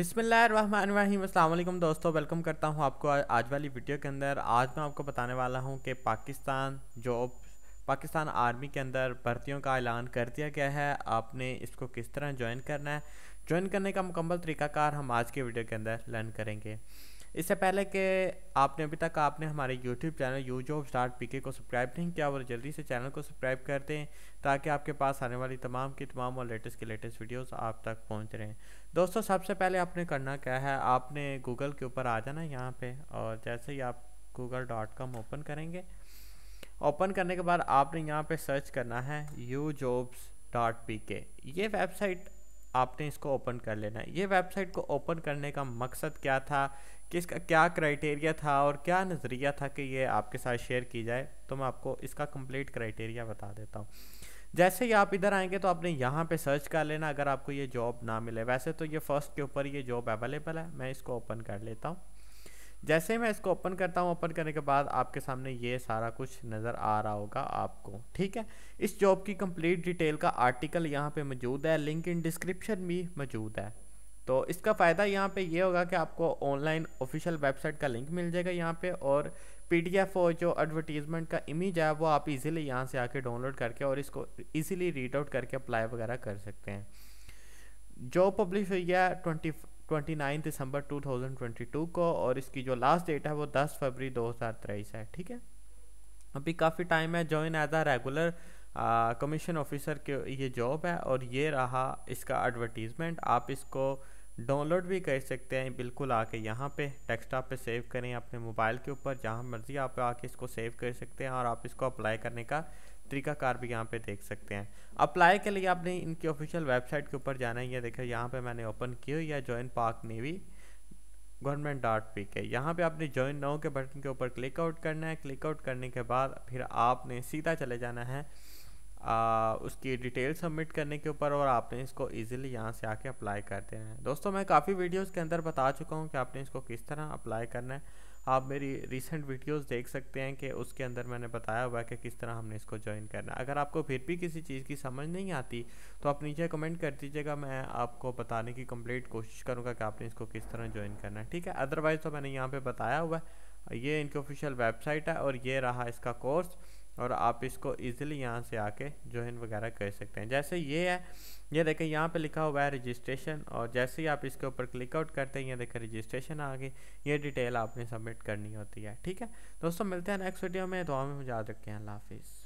बिसमीम दोस्तों वेलकम करता हूं आपको आज वाली वीडियो के अंदर आज मैं आपको बताने वाला हूं कि पाकिस्तान जॉब पाकिस्तान आर्मी के अंदर भर्तियों का ऐलान कर दिया गया है आपने इसको किस तरह ज्वाइन करना है ज्वाइन करने का मुकम्मल तरीकाकार हम आज के वीडियो के अंदर लर्न करेंगे इससे पहले कि आपने अभी तक आपने हमारे YouTube channel you job start P को सब्सक्राइब नहीं किया और जल्दी से चैनल को सब्सक्राइब कर दें ताकि आपके पास आने वाली तमाम की तमाम और लेटेस्ट की लेटेस्ट वीडियोस आप तक पहुंच रहे हैं दोस्तों सबसे पहले आपने करना क्या है आपने गूगल के ऊपर आ जाना यहाँ पर और जैसे ही आप गूगल डॉट कॉम ओपन करेंगे ओपन करने के बाद आपने यहाँ पर सर्च करना है यू डॉट पी के ये वेबसाइट आपने इसको ओपन कर लेना है ये वेबसाइट को ओपन करने का मकसद क्या था किसका क्या क्राइटेरिया था और क्या नज़रिया था कि ये आपके साथ शेयर की जाए तो मैं आपको इसका कंप्लीट क्राइटेरिया बता देता हूँ जैसे ही आप इधर आएंगे तो आपने यहाँ पे सर्च कर लेना अगर आपको ये जॉब ना मिले वैसे तो ये फर्स्ट के ऊपर ये जॉब अवेलेबल है मैं इसको ओपन कर लेता हूँ जैसे मैं इसको ओपन करता हूँ ओपन करने के बाद आपके सामने ये सारा कुछ नज़र आ रहा होगा आपको ठीक है इस जॉब की कंप्लीट डिटेल का आर्टिकल यहाँ पे मौजूद है लिंक इन डिस्क्रिप्शन भी मौजूद है तो इसका फ़ायदा यहाँ पे ये होगा कि आपको ऑनलाइन ऑफिशियल वेबसाइट का लिंक मिल जाएगा यहाँ पर और डी और जो एडवर्टीजमेंट का इमेज है वो आप इजीली यहाँ से आके डाउनलोड करके और इसको इजीली रीड आउट करके अप्लाई वगैरह कर सकते हैं जॉब पब्लिश हुई है ट्वेंटी ट्वेंटी दिसंबर टू को और इसकी जो लास्ट डेट है वो दस फरवरी दो हज़ार तेईस है ठीक है अभी काफ़ी टाइम है join as a regular commission officer के ये जॉब है और ये रहा इसका एडवर्टीज़मेंट आप इसको डाउनलोड भी कर सकते हैं बिल्कुल आके यहाँ पे डेस्कटॉप पे सेव करें अपने मोबाइल के ऊपर जहाँ मर्ज़ी आप आके इसको सेव कर सकते हैं और आप इसको अप्लाई करने का तरीकाकार भी यहाँ पे देख सकते हैं अप्लाई के लिए आपने इनकी ऑफिशियल वेबसाइट के ऊपर जाना है ये देखिए यहाँ पे मैंने ओपन किया या join park navy government dot P K यहाँ पर आपने ज्वाइन नाउ के बटन के ऊपर क्लिक आउट करना है क्लिक आउट करने के बाद फिर आपने सीधा चले जाना है आ, उसकी डिटेल सबमिट करने के ऊपर और आपने इसको इजीली यहाँ से आके अप्लाई कर देना है दोस्तों मैं काफ़ी वीडियोस के अंदर बता चुका हूँ कि आपने इसको किस तरह अप्लाई करना है आप मेरी रीसेंट वीडियोस देख सकते हैं कि उसके अंदर मैंने बताया हुआ है कि किस तरह हमने इसको ज्वाइन करना है अगर आपको फिर भी किसी चीज़ की समझ नहीं आती तो आप नीचे कमेंट कर दीजिएगा मैं आपको बताने की कम्प्लीट कोशिश करूँगा कि आपने इसको किस तरह ज्वाइन करना है ठीक है अदरवाइज़ तो मैंने यहाँ पर बताया हुआ है ये इनकी ऑफिशियल वेबसाइट है और ये रहा इसका कोर्स और आप इसको ईजिली यहाँ से आके ज्वाइन वगैरह कर सकते हैं जैसे ये है ये देखें यहाँ पे लिखा हुआ है रजिस्ट्रेशन और जैसे ही आप इसके ऊपर क्लिक आउट करते हैं ये देखें रजिस्ट्रेशन आ गई ये डिटेल आपने सबमिट करनी होती है ठीक है दोस्तों मिलते हैं नेक्स्ट वीडियो में दुआ में मुझे याद रखें अल्लाह हाफिज़